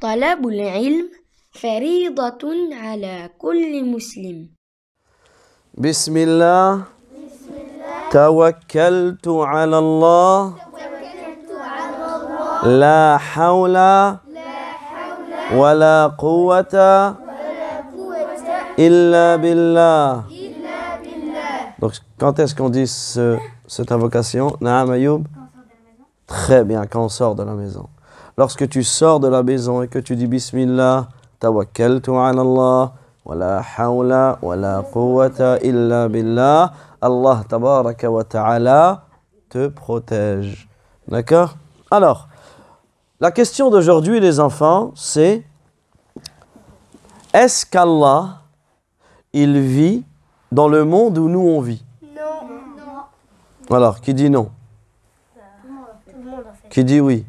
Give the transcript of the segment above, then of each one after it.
طلب العلم فريضة على كل kulli muslim »« Bismillah, la la illa Donc, quand est-ce qu'on dit cette invocation Naam Très bien, quand on sort de la maison lorsque tu sors de la maison et que tu dis Bismillah, tawakkaltu ala Allah, wa la hawla wa la quwwata illa billah, Allah tabaraka wa ta'ala te protège. D'accord Alors, la question d'aujourd'hui, les enfants, c'est est-ce qu'Allah, il vit dans le monde où nous on vit Non. Alors, qui dit non Tout le monde Qui dit oui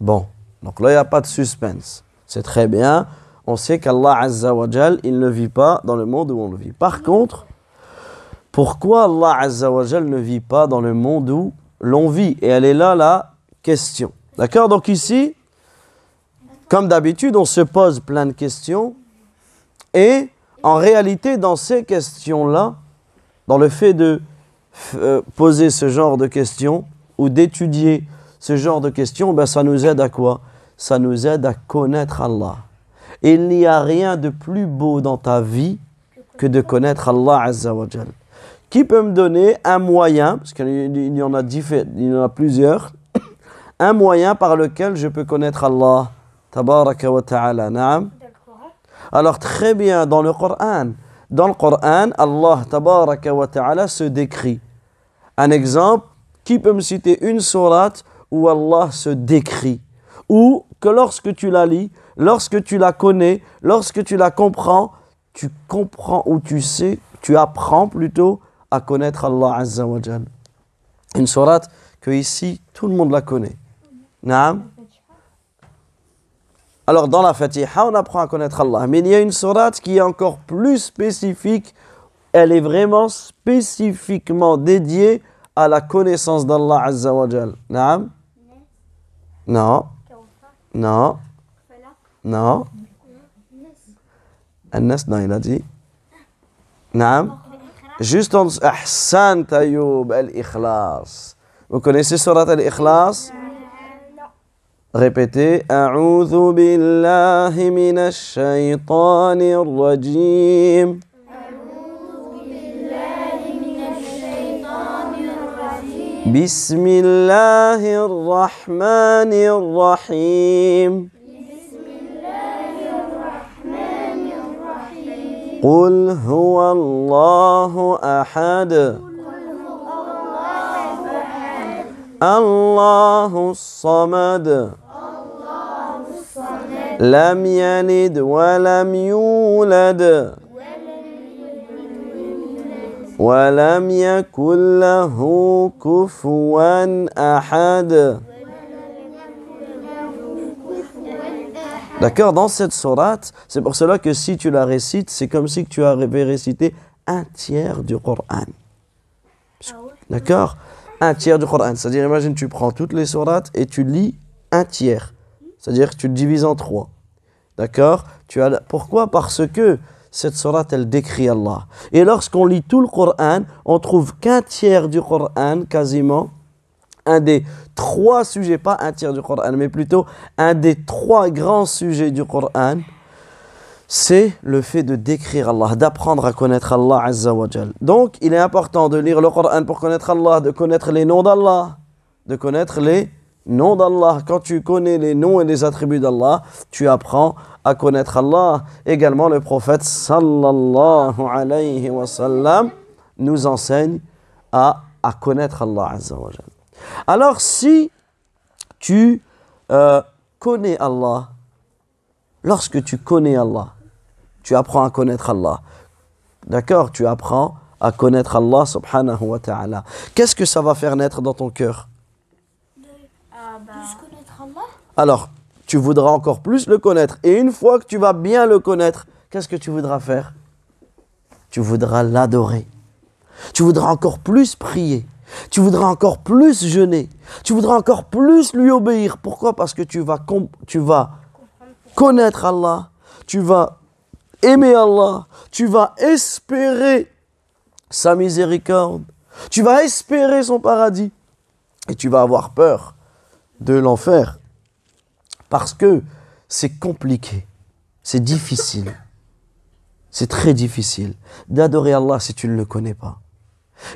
Bon, donc là, il n'y a pas de suspense. C'est très bien. On sait qu'Allah Azza wa il ne vit pas dans le monde où on le vit. Par contre, pourquoi Allah Azza wa ne vit pas dans le monde où l'on vit Et elle est là la question. D'accord Donc ici, comme d'habitude, on se pose plein de questions. Et en réalité, dans ces questions-là, dans le fait de euh, poser ce genre de questions ou d'étudier ce genre de questions, ben, ça nous aide à quoi Ça nous aide à connaître Allah. il n'y a rien de plus beau dans ta vie que de connaître Allah Azzawajal. Qui peut me donner un moyen, parce qu'il y en a, il y en a plusieurs, un moyen par lequel je peux connaître Allah Tabaraka wa ta'ala, naam. Alors très bien, dans le Coran, dans le Coran, Allah tabaraka wa ta'ala se décrit. Un exemple, qui peut me citer une sourate où Allah se décrit, ou que lorsque tu la lis, lorsque tu la connais, lorsque tu la comprends, tu comprends ou tu sais, tu apprends plutôt à connaître Allah Azza wa Une sourate que ici tout le monde la connaît. Naam. Alors dans la Fatiha, on apprend à connaître Allah. Mais il y a une sourate qui est encore plus spécifique. Elle est vraiment spécifiquement dédiée à la connaissance d'Allah Azza wa Naam. Non. Non. Non. Anas, non, il a dit. نعم. Juste en dessous. Ahsan Tayoub al-Ikhlas. Vous connaissez surat al-Ikhlas Répétez. أعوذ بالله من الشيطان الرجيم. بسم الله الرحمن الرحيم قل هو الله أحد قل هو الله الله الصمد الله الصمد لم يلد ولم يولد D'accord Dans cette sourate, c'est pour cela que si tu la récites, c'est comme si tu avais récité un tiers du Coran. D'accord Un tiers du Coran. C'est-à-dire, imagine, tu prends toutes les sourates et tu lis un tiers. C'est-à-dire, tu le divises en trois. D'accord tu as Pourquoi Parce que cette surat elle décrit Allah. Et lorsqu'on lit tout le Coran, on trouve qu'un tiers du Coran, quasiment, un des trois sujets, pas un tiers du Coran, mais plutôt un des trois grands sujets du Coran, c'est le fait de décrire Allah, d'apprendre à connaître Allah Donc, il est important de lire le Coran pour connaître Allah, de connaître les noms d'Allah, de connaître les nom d'Allah, quand tu connais les noms et les attributs d'Allah, tu apprends à connaître Allah. Également, le prophète sallallahu alayhi wa sallam nous enseigne à, connaître Allah Alors, si tu euh, connais Allah, lorsque tu connais Allah, tu apprends à connaître Allah. D'accord Tu apprends à connaître Allah subhanahu wa ta'ala. Qu'est-ce que ça va faire naître dans ton cœur ah bah. Alors, tu voudras encore plus le connaître. Et une fois que tu vas bien le connaître, qu'est-ce que tu voudras faire Tu voudras l'adorer. Tu voudras encore plus prier. Tu voudras encore plus jeûner. Tu voudras encore plus lui obéir. Pourquoi Parce que tu vas, tu vas connaître Allah. Tu vas aimer Allah. Tu vas espérer sa miséricorde. Tu vas espérer son paradis. Et tu vas avoir peur de l'enfer. Parce que c'est compliqué, c'est difficile, c'est très difficile d'adorer Allah si tu ne le connais pas.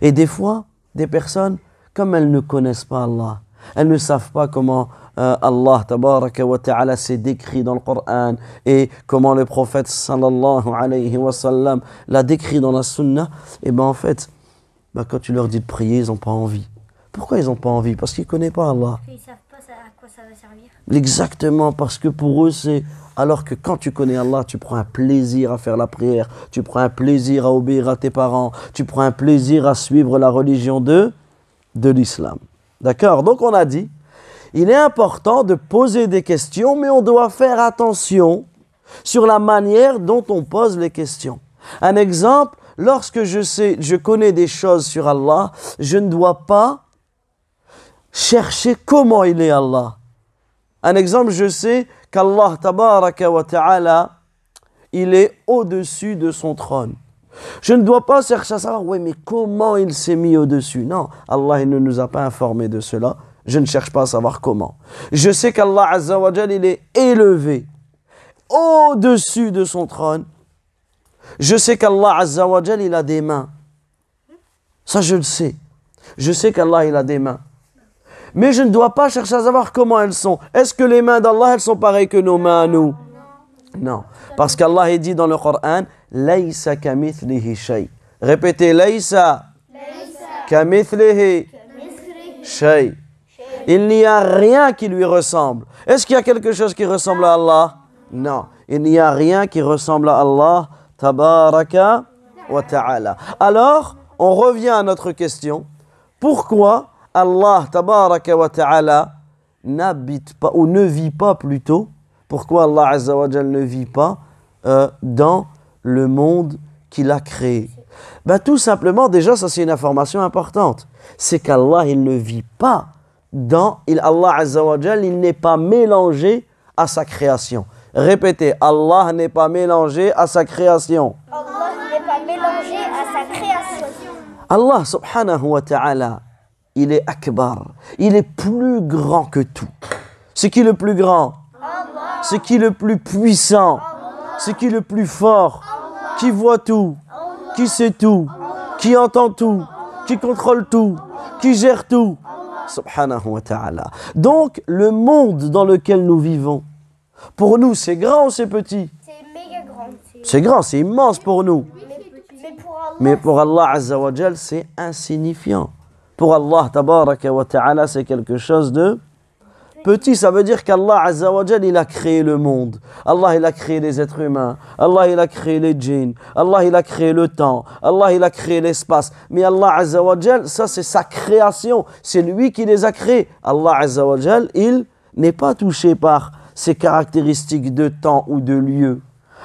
Et des fois, des personnes, comme elles ne connaissent pas Allah, elles ne savent pas comment euh, Allah tabaraka wa s'est décrit dans le Coran et comment le prophète sallallahu alayhi wa sallam l'a décrit dans la sunna, et eh bien en fait, bah, quand tu leur dis de prier, ils n'ont pas envie. Pourquoi ils n'ont pas envie Parce qu'ils ne connaissent pas Allah à quoi ça va servir Exactement, parce que pour eux, c'est. Alors que quand tu connais Allah, tu prends un plaisir à faire la prière, tu prends un plaisir à obéir à tes parents, tu prends un plaisir à suivre la religion de, de l'islam. D'accord Donc on a dit, il est important de poser des questions, mais on doit faire attention sur la manière dont on pose les questions. Un exemple, lorsque je sais, je connais des choses sur Allah, je ne dois pas chercher comment il est Allah. Un exemple, je sais qu'Allah tabaraka wa ta'ala, il est au-dessus de son trône. Je ne dois pas chercher à savoir, oui, mais comment il s'est mis au-dessus Non, Allah il ne nous a pas informé de cela. Je ne cherche pas à savoir comment. Je sais qu'Allah Azza il est élevé au-dessus de son trône. Je sais qu'Allah Azza il a des mains. Ça, je le sais. Je sais qu'Allah, il a des mains. Mais je ne dois pas chercher à savoir comment elles sont. Est-ce que les mains d'Allah, elles sont pareilles que nos mains à nous Non. Parce qu'Allah dit dans le Coran, Laïsa kamithlihi shay. Répétez, Laïsa kamithlihi shay. Il n'y a rien qui lui ressemble. Est-ce qu'il y a quelque chose qui ressemble à Allah Non. Il n'y a rien qui ressemble à Allah. Tabaraka wa ta'ala. Alors, on revient à notre question. Pourquoi Allah tabaraka wa ta'ala n'habite pas ou ne vit pas plutôt pourquoi Allah azza ne vit pas euh, dans le monde qu'il a créé ben, tout simplement déjà ça c'est une information importante c'est qu'Allah il ne vit pas dans il Allah azza il n'est pas mélangé à sa création répétez Allah n'est pas mélangé à sa création Allah n'est pas mélangé à sa création Allah subhanahu wa ta'ala il est Akbar. Il est plus grand que tout. C'est qui le plus grand C'est qui le plus puissant C'est qui le plus fort Qui voit tout Qui sait tout Qui entend tout Qui contrôle tout Qui gère tout Subhanahu wa ta'ala. Donc, le monde dans lequel nous vivons, pour nous, c'est grand ou c'est petit C'est grand, c'est immense pour nous. Mais pour Allah, Mais pour Allah c'est insignifiant pour Allah ta'ala, c'est quelque chose de petit. Ça veut dire qu'Allah azawajal, il a créé le monde. Allah, il a créé les êtres humains. Allah, il a créé les djinns. Allah, il a créé le temps. Allah, il a créé l'espace. Mais Allah azawajal, ça c'est sa création. C'est lui qui les a créés. Allah azawajal, il n'est pas touché par ces caractéristiques de temps ou de lieu.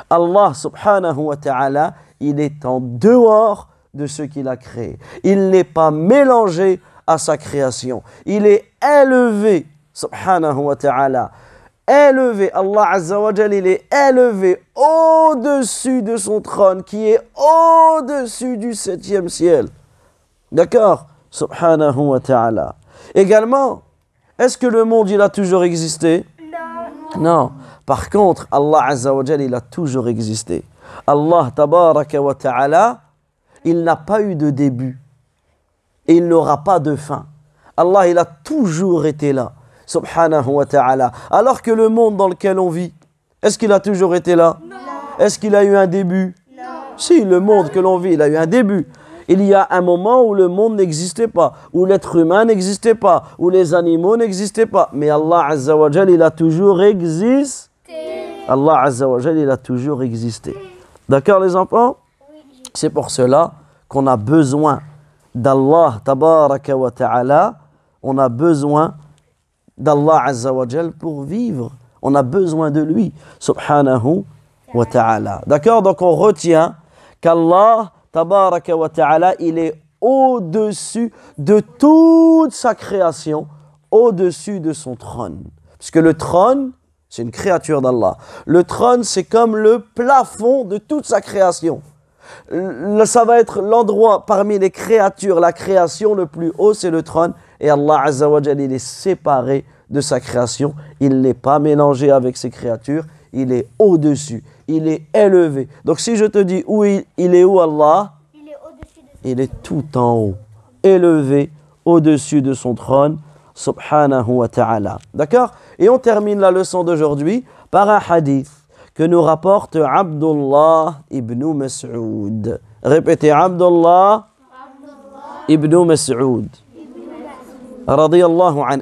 Allah subhanahu wa ta'ala, il est en dehors de ce qu'il a créé. Il n'est pas mélangé à sa création. Il est élevé, subhanahu wa ta'ala. Élevé, Allah Azza wa il est élevé au-dessus de son trône qui est au-dessus du septième ciel. D'accord Subhanahu wa ta'ala. Également, est-ce que le monde, il a toujours existé Non. Non. Par contre, Allah Azza wa il a toujours existé. Allah Tabaraka wa ta'ala, il n'a pas eu de début et il n'aura pas de fin. Allah, il a toujours été là, subhanahu wa ta'ala. Alors que le monde dans lequel on vit, est-ce qu'il a toujours été là Est-ce qu'il a eu un début non. Si, le monde que l'on vit, il a eu un début. Il y a un moment où le monde n'existait pas, où l'être humain n'existait pas, où les animaux n'existaient pas. Mais Allah Azza wa il a toujours existé. Allah Azza wa il a toujours existé. D'accord les enfants c'est pour cela qu'on a besoin d'Allah tabaraka wa ta'ala, on a besoin d'Allah azza wa pour vivre. On a besoin de lui, subhanahu wa ta'ala. D'accord Donc on retient qu'Allah tabaraka wa ta'ala, il est au-dessus de toute sa création, au-dessus de son trône. Parce que le trône, c'est une créature d'Allah. Le trône, c'est comme le plafond de toute sa création ça va être l'endroit parmi les créatures, la création le plus haut, c'est le trône. Et Allah Azza il est séparé de sa création. Il n'est pas mélangé avec ses créatures. Il est au-dessus. Il est élevé. Donc si je te dis où il, il est où Allah Il est Il est tout en haut, élevé au-dessus de son trône. Subhanahu wa ta'ala. D'accord Et on termine la leçon d'aujourd'hui par un hadith que nous rapporte Abdullah ibn Mas'ud. Répétez Abdullah, ibn Mas'ud.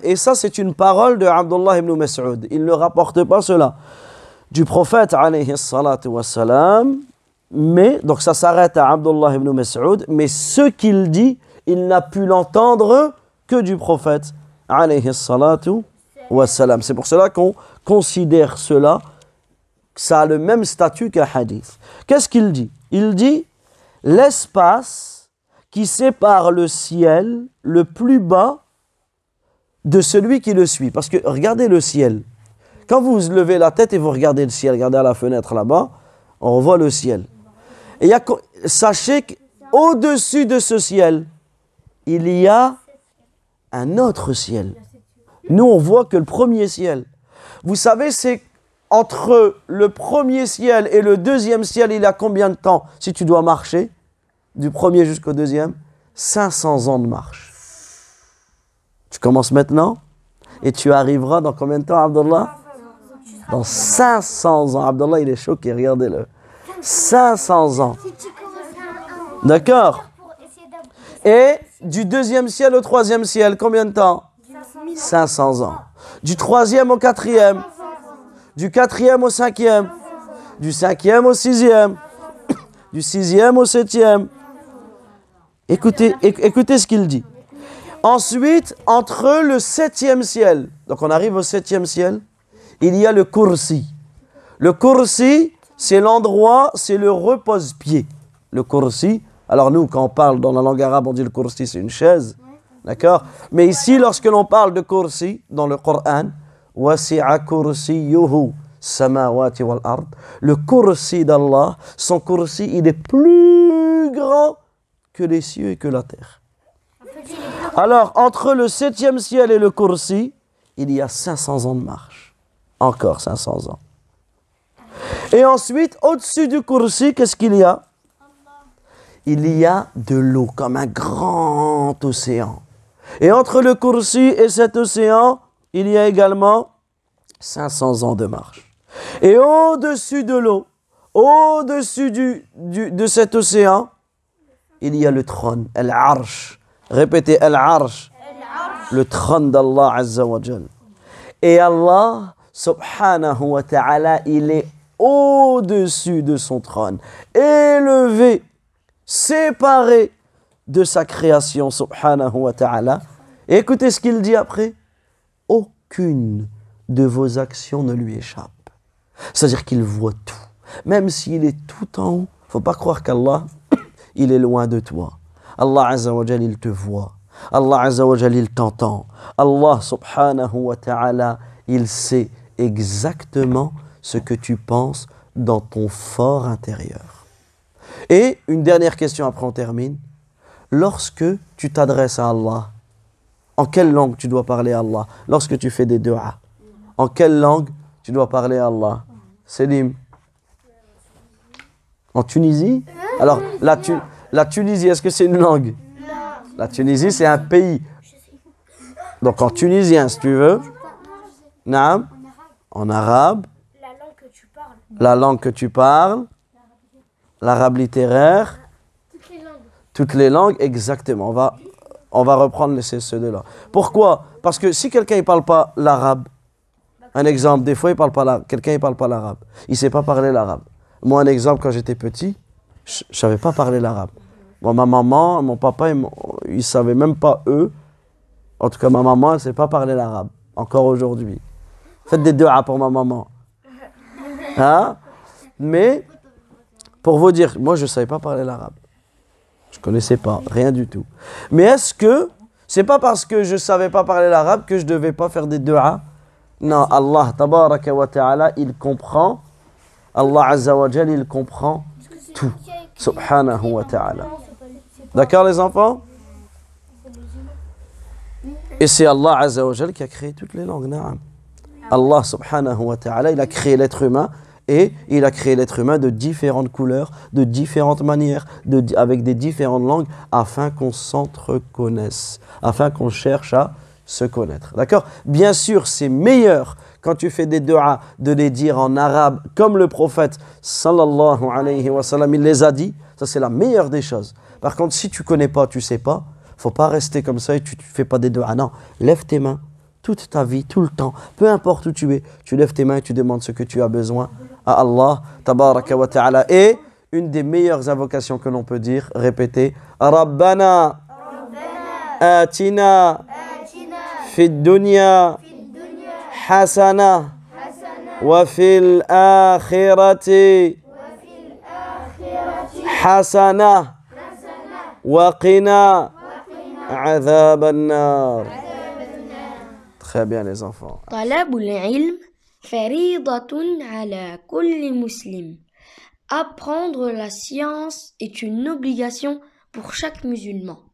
Et ça, c'est une parole de Abdullah ibn Mas'ud. Il ne rapporte pas cela du prophète, alayhi salam, mais, donc ça s'arrête à Abdullah ibn Mas'ud, mais ce qu'il dit, il n'a pu l'entendre que du prophète, alayhi wassalam. C'est pour cela qu'on considère cela ça a le même statut qu'un hadith. Qu'est-ce qu'il dit Il dit l'espace qui sépare le ciel le plus bas de celui qui le suit. Parce que regardez le ciel. Quand vous levez la tête et vous regardez le ciel, regardez à la fenêtre là-bas, on voit le ciel. Et sachez qu'au-dessus de ce ciel, il y a un autre ciel. Nous, on voit que le premier ciel. Vous savez, c'est entre le premier ciel et le deuxième ciel, il y a combien de temps Si tu dois marcher, du premier jusqu'au deuxième, 500 ans de marche. Tu commences maintenant et tu arriveras dans combien de temps, Abdullah Dans 500 ans. Abdullah, il est choqué, regardez-le. 500 ans. D'accord Et du deuxième ciel au troisième ciel, combien de temps 500 ans. Du troisième au quatrième du quatrième au cinquième, du cinquième au sixième, du sixième au septième. Écoutez, écoutez ce qu'il dit. Ensuite, entre le septième ciel, donc on arrive au septième ciel, il y a le kursi. Le kursi, c'est l'endroit, c'est le repose-pied. Le kursi, alors nous, quand on parle dans la langue arabe, on dit le kursi, c'est une chaise. D'accord Mais ici, lorsque l'on parle de kursi dans le Coran, le kursi d'Allah, son kursi, il est plus grand que les cieux et que la terre. Alors, entre le septième ciel et le kursi, il y a 500 ans de marche. Encore 500 ans. Et ensuite, au-dessus du kursi, qu'est-ce qu'il y a Il y a de l'eau, comme un grand océan. Et entre le kursi et cet océan, il y a également 500 ans de marche. Et au-dessus de l'eau, au-dessus du, de cet océan, il y a le trône, Al-Arsh. Répétez Al-Arsh. Le trône d'Allah Azza wa Et Allah, subhanahu wa ta'ala, il est au-dessus de son trône, élevé, séparé de sa création, subhanahu wa ta'ala. Écoutez ce qu'il dit après aucune de vos actions ne lui échappe. C'est-à-dire qu'il voit tout. Même s'il est tout en haut, faut pas croire qu'Allah, il est loin de toi. Allah Azza il te voit. Allah il t'entend. Allah subhanahu wa ta'ala, il sait exactement ce que tu penses dans ton fort intérieur. Et une dernière question, après on termine. Lorsque tu t'adresses à Allah, en quelle langue tu dois parler à Allah lorsque tu fais des dua? En quelle langue tu dois parler à Allah Selim En Tunisie Alors, la, Tunisie, est-ce que c'est une langue La Tunisie, c'est un pays. Donc en tunisien, si tu veux. En arabe. La langue que tu parles. La langue que tu parles. L'arabe littéraire. Toutes les langues, exactement. On va on va reprendre les CSE2 là. Pourquoi Parce que si quelqu'un ne parle pas l'arabe, un exemple, des fois, il parle pas quelqu'un ne parle pas l'arabe. Il ne sait pas parler l'arabe. Moi, un exemple, quand j'étais petit, je ne savais pas parler l'arabe. ma maman, mon papa, ils ne savaient même pas eux. En tout cas, ma maman, elle ne sait pas parler l'arabe, encore aujourd'hui. Faites des deux A pour ma maman. Hein? Mais, pour vous dire, moi, je ne savais pas parler l'arabe. Je ne connaissais pas, rien du tout. Mais est-ce que c'est pas parce que je ne savais pas parler l'arabe que je ne devais pas faire des A Non, Allah tabaraka wa ta'ala, il comprend. Allah azza wa il comprend tout. Subhanahu wa ta'ala. D'accord les enfants Et c'est Allah azza wa jal qui a créé toutes les langues. Allah subhanahu wa ta'ala, il a créé l'être humain et il a créé l'être humain de différentes couleurs, de différentes manières, de, avec des différentes langues, afin qu'on s'entreconnaisse, afin qu'on cherche à se connaître. D'accord Bien sûr, c'est meilleur quand tu fais des doigts de les dire en arabe, comme le prophète sallallahu alayhi wa sallam, il les a dit. Ça, c'est la meilleure des choses. Par contre, si tu connais pas, tu sais pas, faut pas rester comme ça et tu ne fais pas des doigts. Non, lève tes mains toute ta vie, tout le temps, peu importe où tu es, tu lèves tes mains et tu demandes ce que tu as besoin Allah tabaraka wa ta'ala. Et une des meilleures invocations que l'on peut dire, répéter, « Rabbana, Atina, Atina dunya, Hasana, wafil Wa fil akhirati, Hasana, hasana Wa qina, Très bien les enfants. فريضة على كل Apprendre la science est une obligation pour chaque musulman.